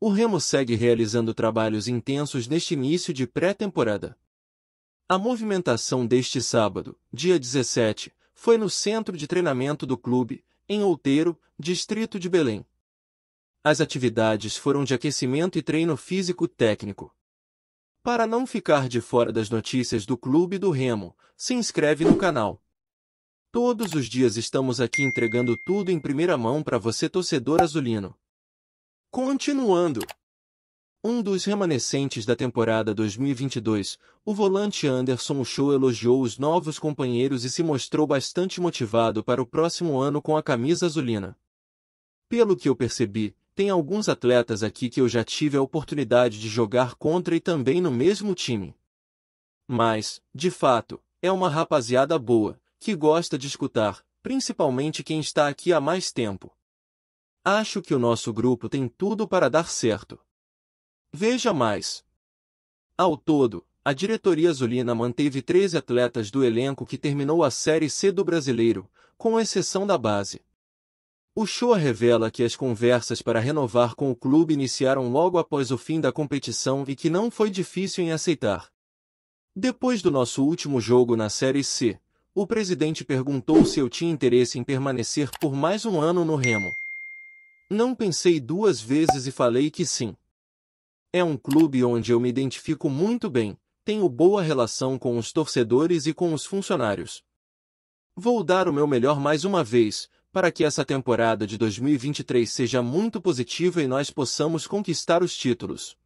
o Remo segue realizando trabalhos intensos neste início de pré-temporada. A movimentação deste sábado, dia 17, foi no centro de treinamento do clube, em Outeiro, distrito de Belém. As atividades foram de aquecimento e treino físico-técnico. Para não ficar de fora das notícias do Clube do Remo, se inscreve no canal. Todos os dias estamos aqui entregando tudo em primeira mão para você torcedor azulino. Continuando. Um dos remanescentes da temporada 2022, o volante Anderson Show elogiou os novos companheiros e se mostrou bastante motivado para o próximo ano com a camisa azulina. Pelo que eu percebi, tem alguns atletas aqui que eu já tive a oportunidade de jogar contra e também no mesmo time. Mas, de fato, é uma rapaziada boa, que gosta de escutar, principalmente quem está aqui há mais tempo. Acho que o nosso grupo tem tudo para dar certo. Veja mais. Ao todo, a diretoria azulina manteve três atletas do elenco que terminou a Série C do Brasileiro, com exceção da base. O show revela que as conversas para renovar com o clube iniciaram logo após o fim da competição e que não foi difícil em aceitar. Depois do nosso último jogo na Série C, o presidente perguntou se eu tinha interesse em permanecer por mais um ano no Remo. Não pensei duas vezes e falei que sim. É um clube onde eu me identifico muito bem, tenho boa relação com os torcedores e com os funcionários. Vou dar o meu melhor mais uma vez, para que essa temporada de 2023 seja muito positiva e nós possamos conquistar os títulos.